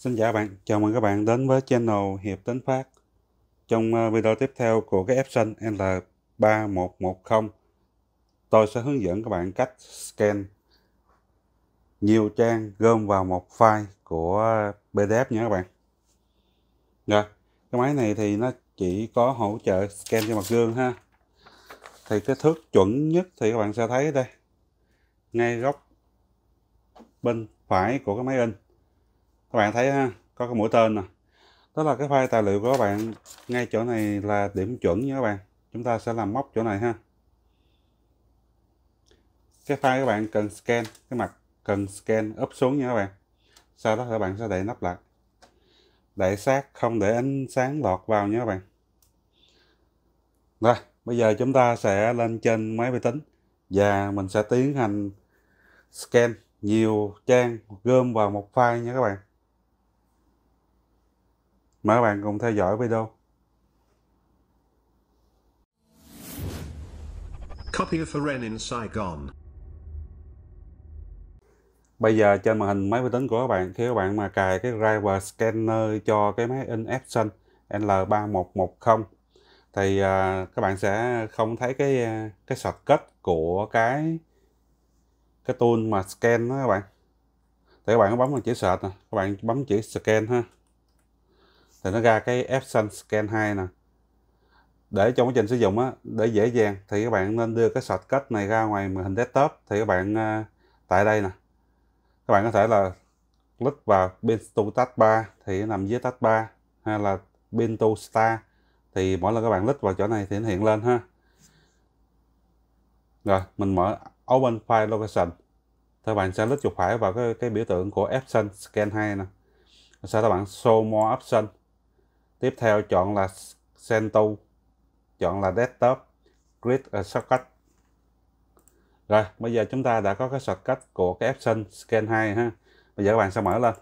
Xin chào bạn, chào mừng các bạn đến với channel Hiệp Tính Phát. Trong ờ, video tiếp theo của cái Epson L3110, tôi sẽ hướng dẫn các bạn cách scan nhiều trang gom vào một file của PDF nha các bạn. Rồi, cái máy này thì nó chỉ có hỗ trợ scan cho mặt gương ha. Thì cái thước chuẩn nhất thì các bạn sẽ thấy đây. Ngay góc bên phải của cái máy in các bạn thấy ha có cái mũi tên nè đó là cái file tài liệu của các bạn ngay chỗ này là điểm chuẩn nha các bạn chúng ta sẽ làm móc chỗ này ha cái file các bạn cần scan cái mặt cần scan up xuống nha các bạn sau đó các bạn sẽ đậy nắp lại đậy sát không để ánh sáng lọt vào nha các bạn rồi bây giờ chúng ta sẽ lên trên máy vi tính và mình sẽ tiến hành scan nhiều trang gom vào một file nha các bạn Mời các bạn cùng theo dõi video. Copy of Aren in Saigon. Bây giờ trên màn hình máy vi tính của các bạn, khi các bạn mà cài cái driver scanner cho cái máy in Epson L3110 thì uh, các bạn sẽ không thấy cái à, cái kết của cái cái tool mà scan đó các bạn. Thì các bạn bấm vào chữ search nè, các bạn bấm chữ scan ha thì nó ra cái Epson Scan 2 nè để trong quá trình sử dụng á, để dễ dàng thì các bạn nên đưa cái shortcut này ra ngoài màn hình desktop thì các bạn ờ, tại đây nè các bạn có thể là click vào pin to touch bar thì nằm dưới touch bar hay là pin to star thì mỗi lần các bạn click vào chỗ này thì nó hiện lên ha rồi mình mở open file location thì các bạn sẽ click chuột phải vào cái, cái biểu tượng của Epson scan 2 nè sau đó bạn show more option Tiếp theo chọn là Sentoo, chọn là Desktop, Grid Shortcut. Rồi, bây giờ chúng ta đã có cái shortcut của cái option Scan 2 ha. Bây giờ các bạn sẽ mở lên.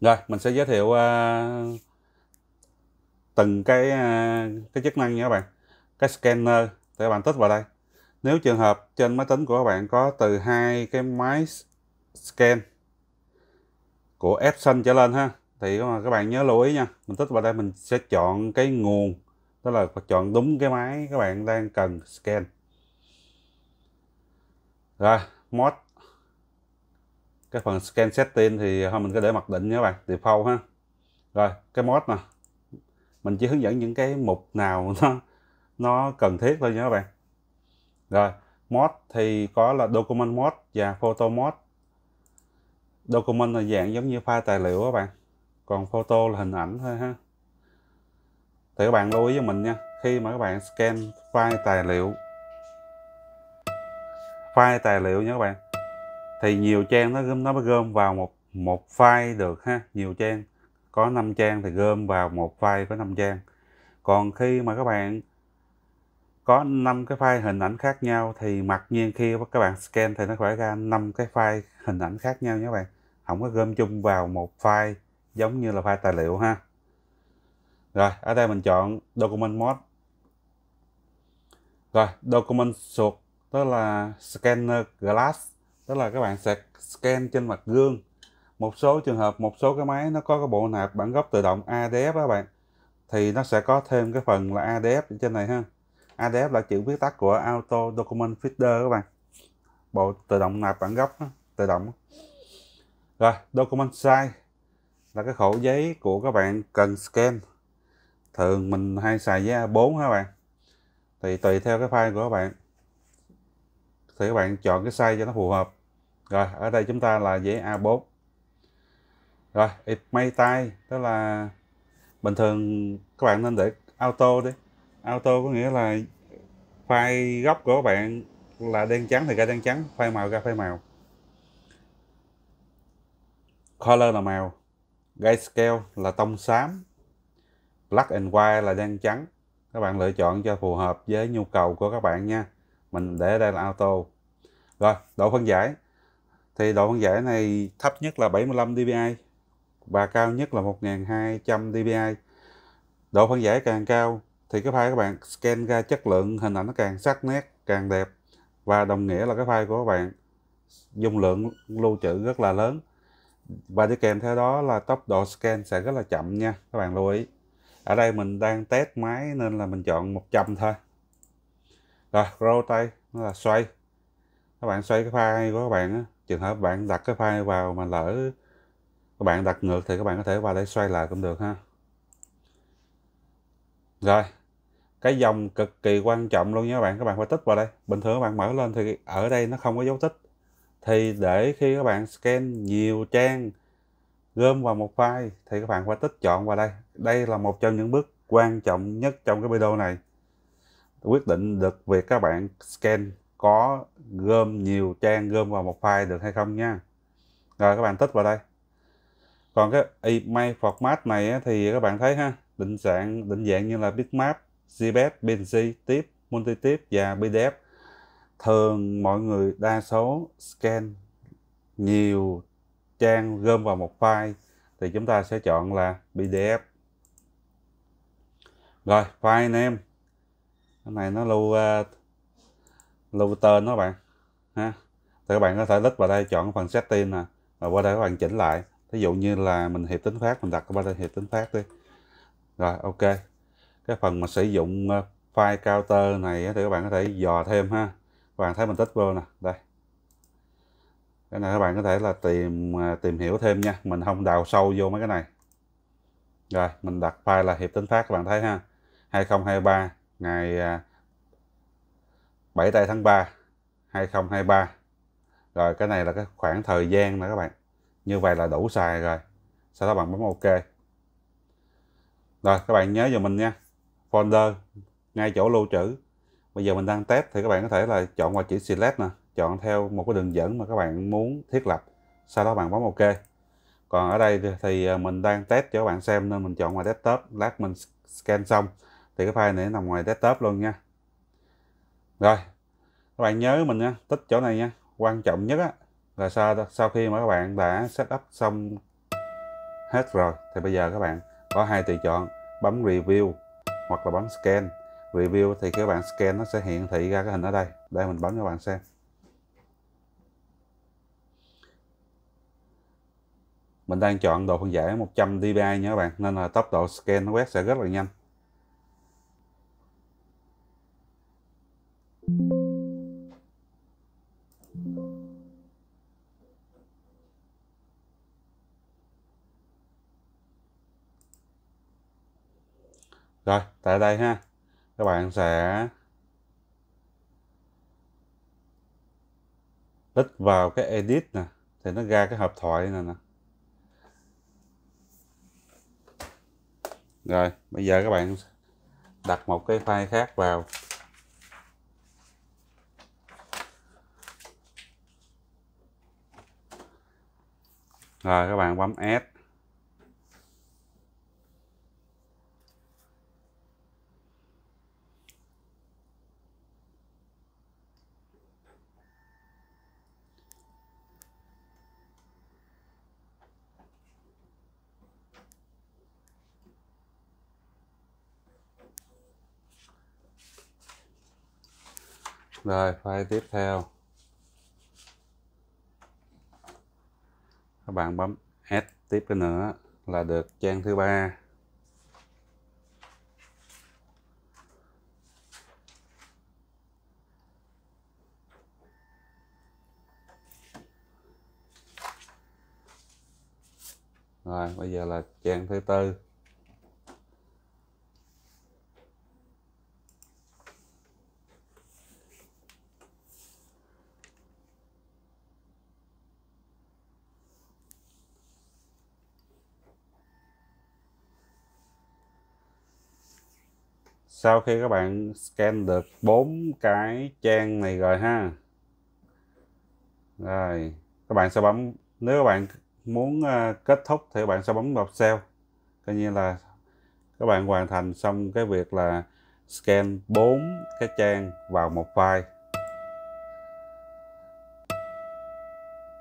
Rồi, mình sẽ giới thiệu uh, từng cái uh, cái chức năng nha các bạn. Cái scanner thì các bạn tích vào đây. Nếu trường hợp trên máy tính của các bạn có từ hai cái máy scan của Epson trở lên ha thì các bạn nhớ lưu ý nha mình tích vào đây mình sẽ chọn cái nguồn tức là chọn đúng cái máy các bạn đang cần scan rồi mod cái phần scan setting thì à, thôi mình cứ để mặc định nha các bạn default ha rồi cái mod nè mình chỉ hướng dẫn những cái mục nào nó nó cần thiết thôi nha các bạn rồi mod thì có là document mod và photo mod document là dạng giống như file tài liệu các bạn còn photo là hình ảnh thôi ha thì các bạn lưu ý cho mình nha khi mà các bạn scan file tài liệu file tài liệu nha các bạn thì nhiều trang nó gom nó mới gom vào một một file được ha nhiều trang có 5 trang thì gom vào một file có 5 trang còn khi mà các bạn có 5 cái file hình ảnh khác nhau thì mặc nhiên khi các bạn scan thì nó phải ra 5 cái file hình ảnh khác nhau nha các bạn không có gom chung vào một file giống như là file tài liệu ha rồi ở đây mình chọn document mode rồi document sụt tức là scanner glass tức là các bạn sẽ scan trên mặt gương một số trường hợp một số cái máy nó có cái bộ nạp bản gốc tự động ADF các bạn thì nó sẽ có thêm cái phần là ADF trên này ha ADF là chữ viết tắt của Auto Document Feeder các bạn bộ tự động nạp bản gốc tự động rồi document size là cái khổ giấy của các bạn cần scan thường mình hay xài giấy A4 các bạn thì tùy theo cái file của các bạn thì các bạn chọn cái size cho nó phù hợp rồi ở đây chúng ta là giấy A4 rồi ịt may tay đó là bình thường các bạn nên để auto đi auto có nghĩa là file gốc của các bạn là đen trắng thì ra đen trắng file màu ra file màu color là màu Grayscale là tông xám, Black and White là đen trắng. Các bạn lựa chọn cho phù hợp với nhu cầu của các bạn nha. Mình để đây là auto. Rồi, độ phân giải. Thì độ phân giải này thấp nhất là 75 dpi và cao nhất là 1200 dpi. Độ phân giải càng cao thì cái file các bạn scan ra chất lượng hình ảnh nó càng sắc nét, càng đẹp và đồng nghĩa là cái file của các bạn dung lượng lưu trữ rất là lớn và đi kèm theo đó là tốc độ scan sẽ rất là chậm nha các bạn lưu ý ở đây mình đang test máy nên là mình chọn 100 thôi rồi rotate nó là xoay các bạn xoay cái file của các bạn trường hợp bạn đặt cái file vào mà lỡ các bạn đặt ngược thì các bạn có thể vào đây xoay lại cũng được ha rồi cái dòng cực kỳ quan trọng luôn nha các bạn các bạn phải tích vào đây bình thường các bạn mở lên thì ở đây nó không có dấu tích thì để khi các bạn scan nhiều trang gom vào một file thì các bạn phải tích chọn vào đây đây là một trong những bước quan trọng nhất trong cái video này quyết định được việc các bạn scan có gom nhiều trang gom vào một file được hay không nha rồi các bạn tích vào đây còn cái email format này thì các bạn thấy ha định dạng định dạng như là bitmap, jpeg, png, tip, multitip và pdf thường mọi người đa số scan nhiều trang gom vào một file thì chúng ta sẽ chọn là PDF rồi file name cái này nó lưu uh, lưu tên đó bạn ha thì các bạn có thể lít vào đây chọn phần setting nè và qua đây các bạn chỉnh lại ví dụ như là mình hiệp tính phát mình đặt qua đây hiệp tính phát đi rồi ok cái phần mà sử dụng uh, file counter này thì các bạn có thể dò thêm ha bạn thấy mình tích vô nè đây cái này các bạn có thể là tìm à, tìm hiểu thêm nha mình không đào sâu vô mấy cái này rồi mình đặt file là hiệp tính phát các bạn thấy ha 2023 ngày 7 à, tây tháng 3 2023 rồi cái này là cái khoảng thời gian nè các bạn như vậy là đủ xài rồi sau đó bạn bấm ok rồi các bạn nhớ giùm mình nha folder ngay chỗ lưu trữ bây giờ mình đang test thì các bạn có thể là chọn qua chữ select nè chọn theo một cái đường dẫn mà các bạn muốn thiết lập sau đó bạn bấm ok còn ở đây thì à, mình đang test cho các bạn xem nên mình chọn ngoài desktop lát mình scan xong thì cái file này nằm ngoài desktop luôn nha rồi các bạn nhớ mình nha tích chỗ này nha quan trọng nhất á, là sau sau khi mà các bạn đã setup xong hết rồi thì bây giờ các bạn có hai tùy chọn bấm review hoặc là bấm scan review thì các bạn scan nó sẽ hiện thị ra cái hình ở đây đây mình bấm cho bạn xem mình đang chọn độ phân giải 100 dpi nha các bạn nên là tốc độ scan nó quét sẽ rất là nhanh rồi tại đây ha các bạn sẽ click vào cái edit nè thì nó ra cái hộp thoại này nè rồi bây giờ các bạn đặt một cái file khác vào rồi các bạn bấm add Rồi file tiếp theo. Các bạn bấm add tiếp cái nữa là được trang thứ ba. Rồi bây giờ là trang thứ tư. sau khi các bạn scan được bốn cái trang này rồi ha rồi các bạn sẽ bấm nếu các bạn muốn ờ, kết thúc thì các bạn sẽ bấm vào sale coi như là các bạn hoàn thành xong cái việc là scan bốn cái trang vào một file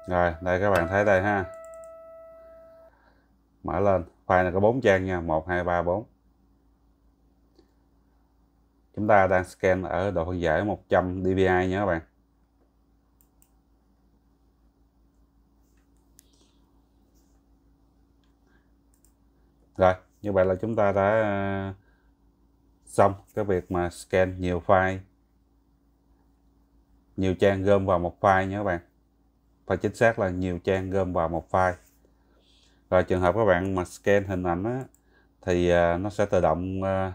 rồi đây các bạn thấy đây ha mở lên file này có bốn trang nha một hai ba bốn chúng ta đang scan ở độ phân giải 100 dpi nhé các bạn rồi như vậy là chúng ta đã à, xong cái việc mà scan nhiều file nhiều trang gom vào một file nhé các bạn và chính xác là nhiều trang gom vào một file rồi trường hợp các bạn mà scan hình ảnh á, thì à, nó sẽ tự động à,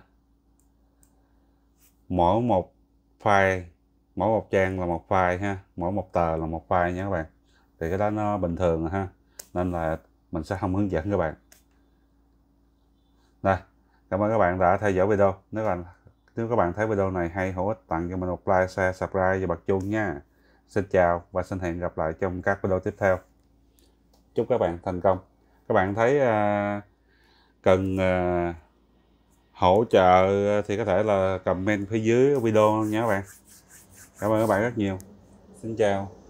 mỗi một file mỗi một trang là một file ha mỗi một tờ là một file nha các bạn thì cái đó nó bình thường ha nên là mình sẽ không hướng dẫn các bạn đây cảm ơn các bạn đã theo dõi video nếu bạn nếu các bạn thấy video này hay hữu ích tặng cho mình một like share subscribe và bật chuông nha xin chào và xin hẹn gặp lại trong các video tiếp theo chúc các bạn thành công các bạn thấy uh, cần uh, hỗ trợ ờ, thì có thể là comment phía dưới video nha các bạn cảm ơn các bạn rất nhiều xin chào